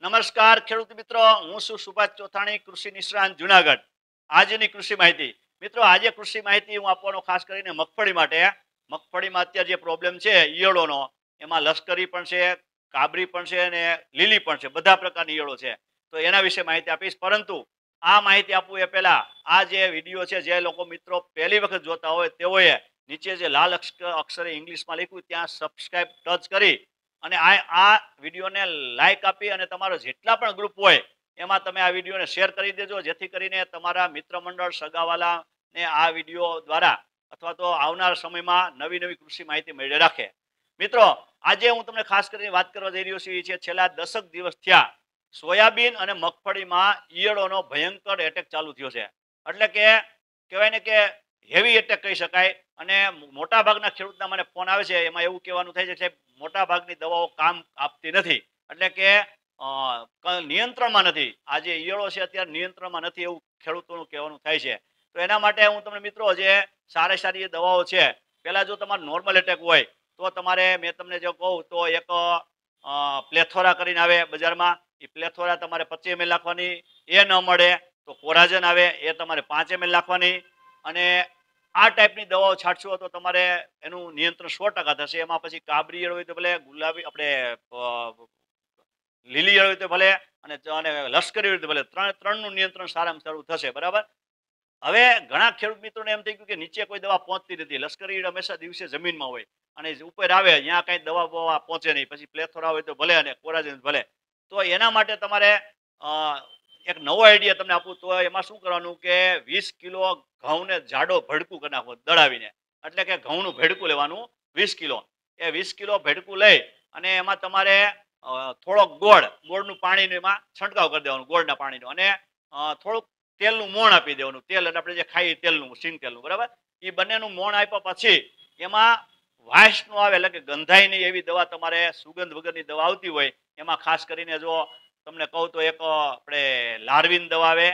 નમસ્કાર ખેડૂત મિત્રો હું છું સુભાષ ચોથાણી કૃષિ નિષ્ણાંત જુનાગઢ આજની કૃષિ માહિતી મિત્રો આજે કૃષિ માહિતી હું આપવાનો ખાસ કરીને મગફળી માટે મગફળીમાં અત્યારે જે પ્રોબ્લેમ છે ઈયળોનો એમાં લશ્કરી પણ છે કાબરી પણ છે અને લીલી પણ છે બધા પ્રકારની ઈયળો છે તો એના વિશે માહિતી આપીશ પરંતુ આ માહિતી આપવું એ પહેલાં આ જે વિડીયો છે જે લોકો મિત્રો પહેલી વખત જોતા હોય તેઓએ નીચે જે લાલ અક્ષરે ઇંગ્લિશમાં લખ્યું ત્યાં સબસ્ક્રાઈબ ટચ કરી અને આ આ વિડીયોને લાઈક આપી અને તમારો જેટલા પણ ગ્રુપ હોય એમાં તમે આ વિડીયોને શેર કરી દેજો જેથી કરીને તમારા મિત્ર મંડળ સગાવાલાને આ વિડીયો દ્વારા અથવા તો આવનાર સમયમાં નવી નવી કૃષિ માહિતી મેળવી રાખે મિત્રો આજે હું તમને ખાસ કરીને વાત કરવા જઈ રહ્યો છું એ છે છેલ્લા દશક દિવસ થયા સોયાબીન અને મગફળીમાં ઈયળોનો ભયંકર એટેક ચાલુ થયો છે એટલે કે કહેવાય ને કે હેવી એટેક કહી શકાય અને મોટા ભાગના ખેડૂતના મને ફોન આવે છે એમાં એવું કહેવાનું થાય છે સાહેબ મોટા ભાગની દવાઓ કામ આપતી નથી એટલે કે નિયંત્રણમાં નથી આ જે ઈયળો છે અત્યારે નિયંત્રણમાં નથી એવું ખેડૂતોનું કહેવાનું થાય છે તો એના માટે હું તમને મિત્રો જે સારી સારી જે દવાઓ છે પહેલાં જો તમારે નોર્મલ એટેક હોય તો તમારે મેં તમને જો કહું તો એક પ્લેથોરા કરીને આવે બજારમાં એ પ્લેથોરા તમારે પચીસ એમએલ લાખવાની એ ન મળે તો કોરાજન આવે એ તમારે પાંચ એમએલ નાખવાની અને આ ટાઈપની દવાઓ છાંટશો તો તમારે એનું નિયંત્રણ સો ટકા થશે એમાં પછી કાબરી હોય તો ભલે ગુલાબી આપણે લીલી હોય તો ભલે અને લશ્કરી હોય તો ભલે ત્રણ ત્રણનું નિયંત્રણ સારામાં સારું થશે બરાબર હવે ઘણા ખેડૂત મિત્રોને એમ થઈ ગયું કે નીચે કોઈ દવા પહોંચતી નથી લશ્કરી ઈડ હંમેશા દિવસે જમીનમાં હોય અને ઉપર આવે ત્યાં કાંઈ દવા બવા પહોંચે નહીં પછી પ્લેથોરા હોય તો ભલે અને કોરાજન ભલે તો એના માટે તમારે એક નવો આઈડિયા તમને આપું તો એમાં શું કરવાનું કે વીસ કિલો ઘઉંને જાડો ભડકું કરી નાખો દળાવીને એટલે કે ઘઉંનું ભેડકું લેવાનું વીસ કિલો એ વીસ કિલો ભેડકું લઈ અને એમાં તમારે થોડોક ગોળ ગોળનું પાણીનું એમાં છંટકાવ કરી દેવાનું ગોળના પાણીનો અને થોડુંક તેલનું મોણ આપી દેવાનું તેલ એટલે આપણે જે ખાઈએ તેલનું સિંગ તેલનું બરાબર એ બંનેનું મોણ આપ્યા પછી એમાં વાસ આવે એટલે કે ગંધાઈ નહીં એવી દવા તમારે સુગંધ વગરની દવા આવતી હોય એમાં ખાસ કરીને જો તમને કહું તો એક આપણે લાર્વિન દવા આવે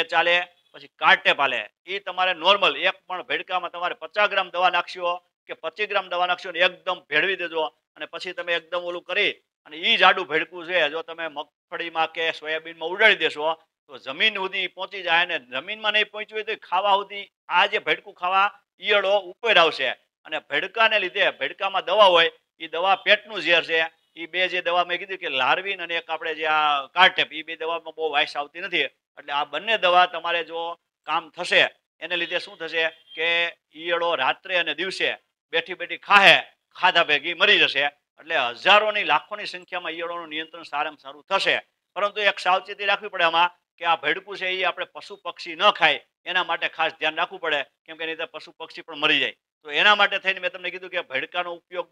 એ ચાલે પછી કાટે પાલે એ તમારે નોર્મલ એક પણ ભેડકામાં તમારે પચાસ ગ્રામ દવા નાખશો કે પચીસ ગ્રામ દવા નાખશો ને એકદમ ભેળવી દેજો અને પછી તમે એકદમ ઓલું કરી અને એ જાડું ભેડકું છે જો તમે મગફળીમાં કે સોયાબીનમાં ઉડાડી દેશો તો જમીન સુધી પહોંચી જાય અને જમીનમાં નહીં પહોંચ્યું તો ખાવા સુધી આ જે ભેડકું ખાવા ઈયળો ઉપર આવશે અને ભેડકાને લીધે ભેડકામાં દવા હોય એ દવા પેટનું ઝેર છે એ બે જે દવા મેં કીધી કે લાર્વિન અને એક આપણે જે આ કાર્ટેપ એ બે દવામાં બહુ વાયસ આવતી નથી એટલે આ બંને દવા તમારે જો કામ થશે એને લીધે શું થશે કે ઈયળો રાત્રે અને દિવસે બેઠી બેઠી ખાહે ખાધા ભેગી મરી જશે એટલે હજારોની લાખોની સંખ્યામાં ઈયળોનું નિયંત્રણ સારામાં સારું થશે પરંતુ એક સાવચેતી રાખવી પડે આમાં કે આ ભેડકું છે એ આપણે પશુ પક્ષી ન ખાય એના માટે ખાસ ધ્યાન રાખવું પડે કેમ કે નહીં પશુ પક્ષી પણ મરી જાય તો એના માટે થઈને મેં તમને કીધું કે ભેડકાનો ઉપયોગ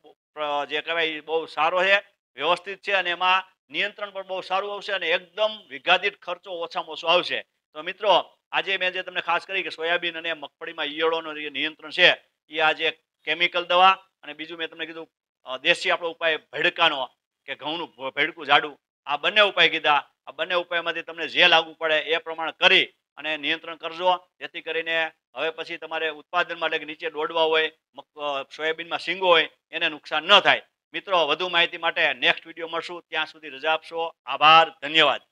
જે કહેવાય બહુ સારો છે વ્યવસ્થિત છે અને એમાં નિયંત્રણ પણ બહુ સારું આવશે અને એકદમ વિઘાદિત ખર્ચો ઓછામાં ઓછો આવશે તો મિત્રો આજે મેં જે તમને ખાસ કરી કે સોયાબીન અને મગફળીમાં ઈયળોનો જે નિયંત્રણ છે એ આજે કેમિકલ દવા અને બીજું મેં તમને કીધું દેશી આપણો ઉપાય ભેડકાનો કે ઘઉંનું ભેડકું જાડું આ બંને ઉપાય કીધા આ બંને ઉપાયમાંથી તમને જે લાગુ પડે એ પ્રમાણે કરી અને નિયંત્રણ કરજો જેથી કરીને હવે પછી તમારે ઉત્પાદનમાં એટલે નીચે દોડવા હોય સોયાબીનમાં શીંગો હોય એને નુકસાન ન થાય મિત્રો વધુ માહિતી માટે નેક્સ્ટ વિડીયો મળશું ત્યાં સુધી રજા આપશો આભાર ધન્યવાદ